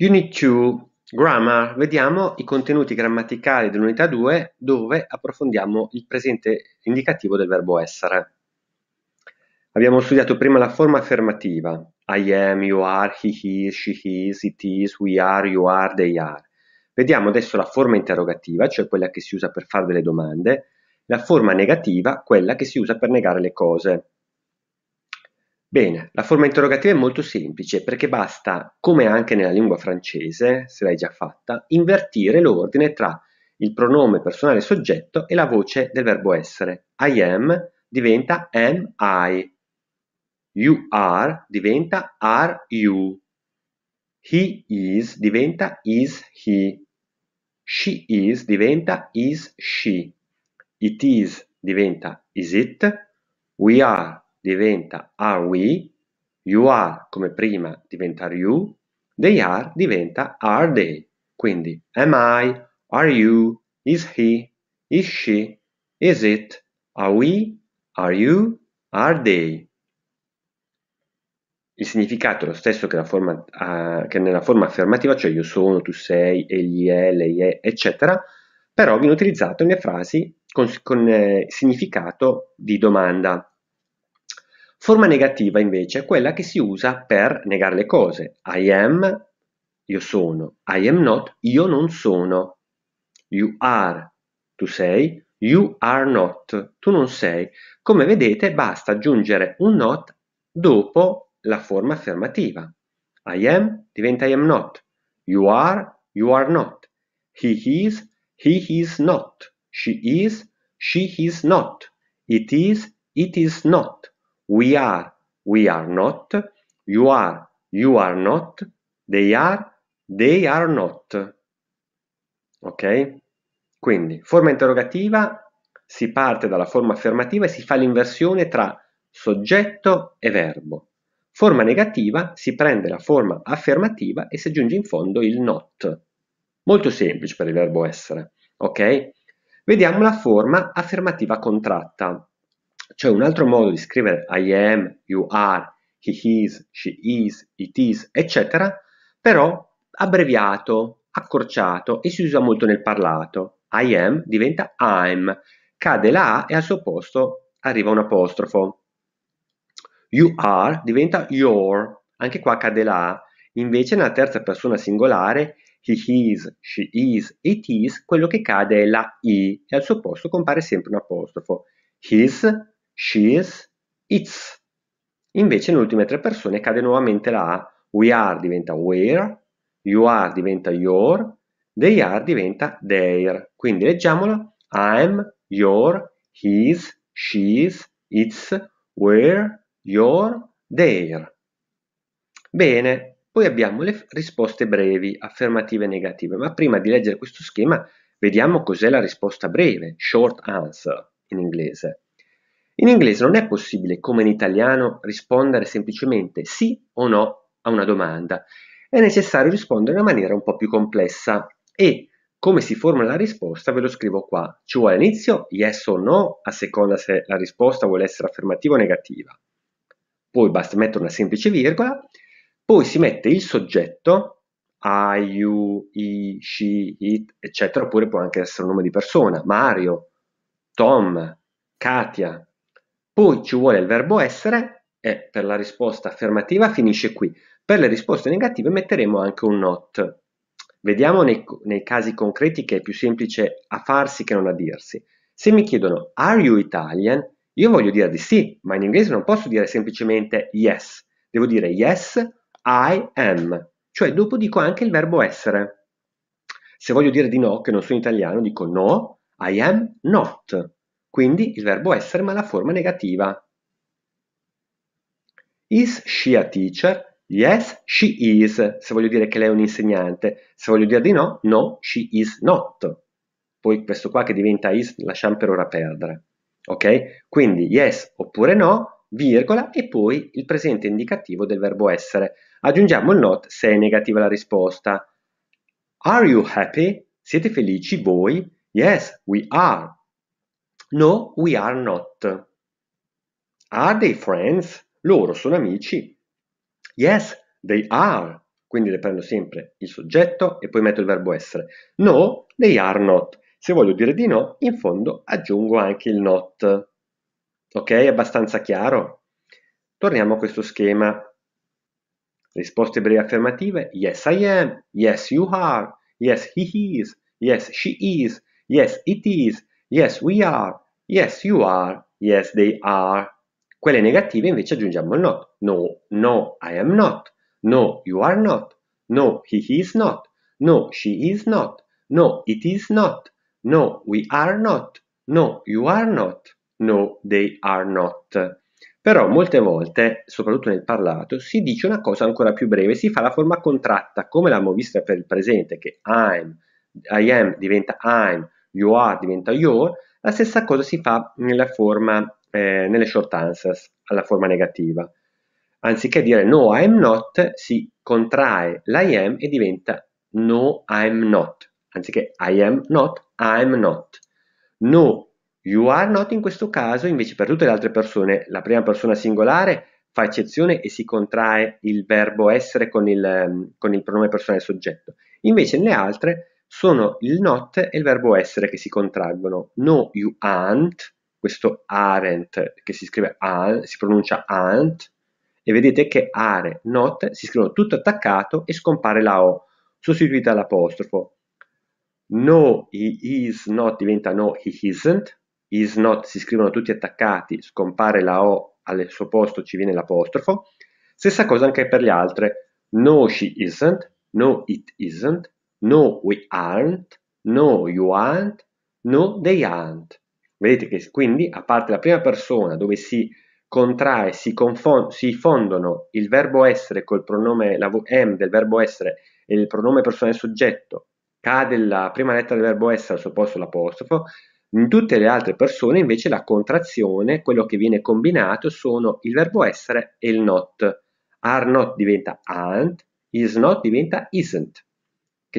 Unit 2 Grammar vediamo i contenuti grammaticali dell'unità 2 dove approfondiamo il presente indicativo del verbo essere. Abbiamo studiato prima la forma affermativa I am, you are, he is, she is, it is, we are, you are, they are. Vediamo adesso la forma interrogativa, cioè quella che si usa per fare delle domande, la forma negativa, quella che si usa per negare le cose. Bene, la forma interrogativa è molto semplice perché basta, come anche nella lingua francese, se l'hai già fatta, invertire l'ordine tra il pronome personale soggetto e la voce del verbo essere. I am diventa am I. You are diventa are you. He is diventa is he. She is diventa is she. It is diventa is it. We are diventa "are we", "you are" come prima diventa "are you", "they are" diventa "are they", quindi "am I", "are you", "is he", "is she", "is it", "are we", "are you", "are they". Il significato è lo stesso che, forma, uh, che nella forma affermativa, cioè io sono, tu sei, egli è, lei è, eccetera, però viene utilizzato nelle frasi con, con eh, significato di domanda. Forma negativa invece è quella che si usa per negare le cose: "I am", io sono; "I am not", io non sono; "You are", tu sei; "You are not", tu non sei. Come vedete basta aggiungere un "not" dopo la forma affermativa: "I am" diventa "I am not", "You are", "you are not", "He is", "he is not", "She is", "she is not", "It is", "it is not". We are, we are not, you are, you are not, they are, they are not. Ok? Quindi, forma interrogativa, si parte dalla forma affermativa e si fa l'inversione tra soggetto e verbo. Forma negativa, si prende la forma affermativa e si aggiunge in fondo il not. Molto semplice per il verbo essere, ok? Vediamo la forma affermativa contratta. Cioè un altro modo di scrivere I am, you are, he is, she is, it is, eccetera, però abbreviato, accorciato e si usa molto nel parlato. I am diventa I'm, cade la A e al suo posto arriva un apostrofo. You are diventa your, anche qua cade la A, invece nella terza persona singolare he is, she is, it is, quello che cade è la I e al suo posto compare sempre un apostrofo. His she's, it's. Invece nelle ultime tre persone cade nuovamente la A. We are diventa where, you are diventa your, they are diventa their. Quindi leggiamola. I'm, your, his, she's, it's, where, your, their. Bene, poi abbiamo le risposte brevi, affermative e negative, ma prima di leggere questo schema vediamo cos'è la risposta breve, short answer in inglese. In inglese non è possibile, come in italiano, rispondere semplicemente sì o no a una domanda. È necessario rispondere in una maniera un po' più complessa e come si forma la risposta ve lo scrivo qua. Ci vuole inizio, yes o no, a seconda se la risposta vuole essere affermativa o negativa. Poi basta mettere una semplice virgola, poi si mette il soggetto, I, you, I, she, it, eccetera, oppure può anche essere un nome di persona, Mario, Tom, Katia, poi ci vuole il verbo essere e per la risposta affermativa finisce qui. Per le risposte negative metteremo anche un not. Vediamo nei, nei casi concreti che è più semplice a farsi che non a dirsi. Se mi chiedono Are you Italian? Io voglio dire di sì, ma in inglese non posso dire semplicemente yes. Devo dire yes, I am. Cioè dopo dico anche il verbo essere. Se voglio dire di no, che non sono italiano, dico no, I am not. Quindi il verbo essere ma la forma negativa. Is she a teacher? Yes, she is. Se voglio dire che lei è un insegnante. Se voglio dire di no, no, she is not. Poi questo qua che diventa is, lasciamo per ora perdere. Ok? Quindi yes oppure no, virgola e poi il presente indicativo del verbo essere. Aggiungiamo il not se è negativa la risposta. Are you happy? Siete felici voi? Yes, we are. No We Are Not. Are they friends? Loro sono amici? Yes, they are. Quindi le prendo sempre il soggetto e poi metto il verbo essere. No, they are not. Se voglio dire di no, in fondo aggiungo anche il not. Ok? abbastanza chiaro? Torniamo a questo schema. Risposte brevi affermative. Yes, I am. Yes, you are. Yes, he is. Yes, she is. Yes, it is. Yes, we are. Yes, you are. Yes, they are. Quelle negative invece aggiungiamo il not. No, no, I am not. No, you are not. No, he is not. No, she is not. No, it is not. No, we are not. No, you are not. No, they are not. Però molte volte, soprattutto nel parlato, si dice una cosa ancora più breve, si fa la forma contratta, come l'abbiamo vista per il presente, che I'm, I am diventa I'm, YOA diventa YO, la stessa cosa si fa nella forma, eh, nelle short answers, alla forma negativa. Anziché dire no, I am not, si contrae l'I am e diventa no, I am not. Anziché I am not, I am not. No, you are not in questo caso, invece per tutte le altre persone, la prima persona singolare fa eccezione e si contrae il verbo essere con il, con il pronome personale soggetto. Invece nelle altre sono il not e il verbo essere che si contraggono. No you aren't, questo aren't che si scrive an, si pronuncia ant, e vedete che are, not si scrivono tutto attaccato e scompare la O, sostituita all'apostrofo. No he is not diventa no he isn't, is not si scrivono tutti attaccati, scompare la O, al suo posto ci viene l'apostrofo. Stessa cosa anche per le altre. No she isn't, no it isn't, No we aren't, no you aren't, no they aren't. Vedete che quindi, a parte la prima persona dove si contrae, si, confon- si fondono il verbo essere col pronome la vo- del verbo essere e il pronome personale soggetto, cade la prima lettera del verbo essere al suo posto l'apostrofo, in tutte le altre persone invece la contrazione, quello che viene combinato sono il verbo essere e il not. Are not diventa aren't, is not diventa isn't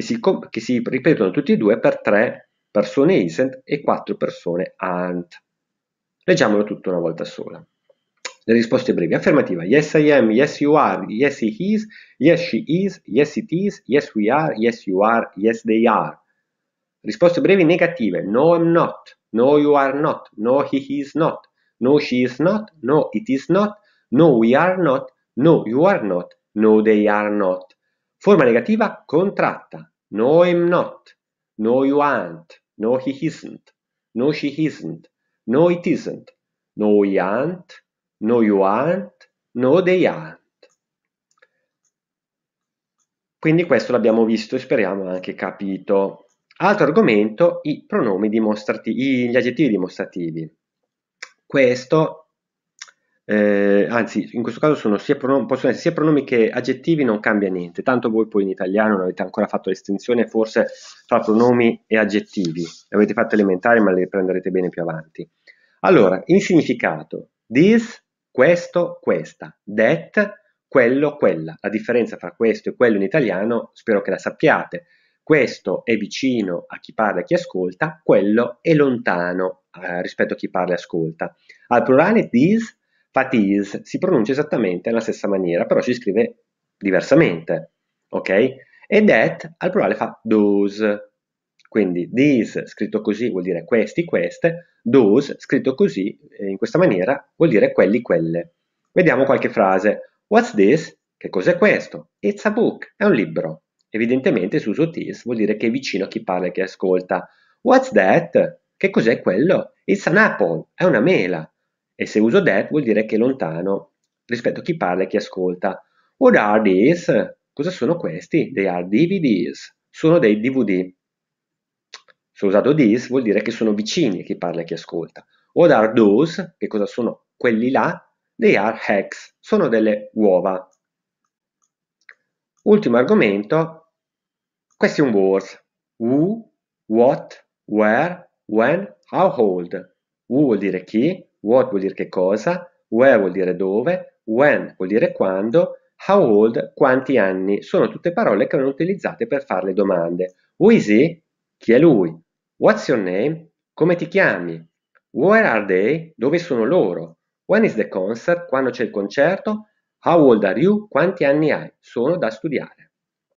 che si, che si ripetono tutti e due per tre persone isn't e quattro persone ant. Leggiamolo tutto una volta sola. Le risposte brevi. Affermativa. Yes I am, yes you are, yes he is, yes she is, yes it is, yes we are, yes you are, yes they are. Risposte brevi negative. No I'm not, no you are not, no he is not, no she is not, no it is not, no we are not, no you are not, no they are not. Forma negativa contratta. No I'm not, no you aren't, no he isn't, no she isn't, no it isn't, no we aren't, no you aren't, no they aren't. Quindi questo l'abbiamo visto e speriamo anche capito. Altro argomento, i pronomi dimostrativi, gli aggettivi dimostrativi. Questo eh, anzi in questo caso sono sia pronomi, possono essere sia pronomi che aggettivi, non cambia niente, tanto voi poi in italiano non avete ancora fatto l'estensione forse tra pronomi e aggettivi, le avete fatte elementari ma le prenderete bene più avanti. Allora, in significato, this, questo, questa, that, quello, quella. La differenza tra questo e quello in italiano spero che la sappiate. Questo è vicino a chi parla e chi ascolta, quello è lontano eh, rispetto a chi parla e ascolta. Al plurale this, Fatiz si pronuncia esattamente nella stessa maniera, però si scrive diversamente, ok? E that al plurale fa those. Quindi these scritto così vuol dire questi, queste, those scritto così eh, in questa maniera vuol dire quelli, quelle. Vediamo qualche frase. What's this? Che cos'è questo? It's a book, è un libro. Evidentemente su uso this vuol dire che è vicino a chi parla e chi ascolta. What's that? Che cos'è quello? It's an apple, è una mela. E se uso that vuol dire che è lontano rispetto a chi parla e chi ascolta. What are these? Cosa sono questi? They are DVDs. Sono dei DVD. Se ho usato these vuol dire che sono vicini a chi parla e chi ascolta. What are those? Che cosa sono quelli là? They are hacks. Sono delle uova. Ultimo argomento. Question words. Who, what, where, when, how old. Who vuol dire chi, what vuol dire che cosa, where vuol dire dove, when vuol dire quando, how old quanti anni, sono tutte parole che vengono utilizzate per fare le domande. Who is he? Chi è lui? What's your name? Come ti chiami? Where are they? Dove sono loro? When is the concert? Quando c'è il concerto? How old are you? Quanti anni hai? Sono da studiare.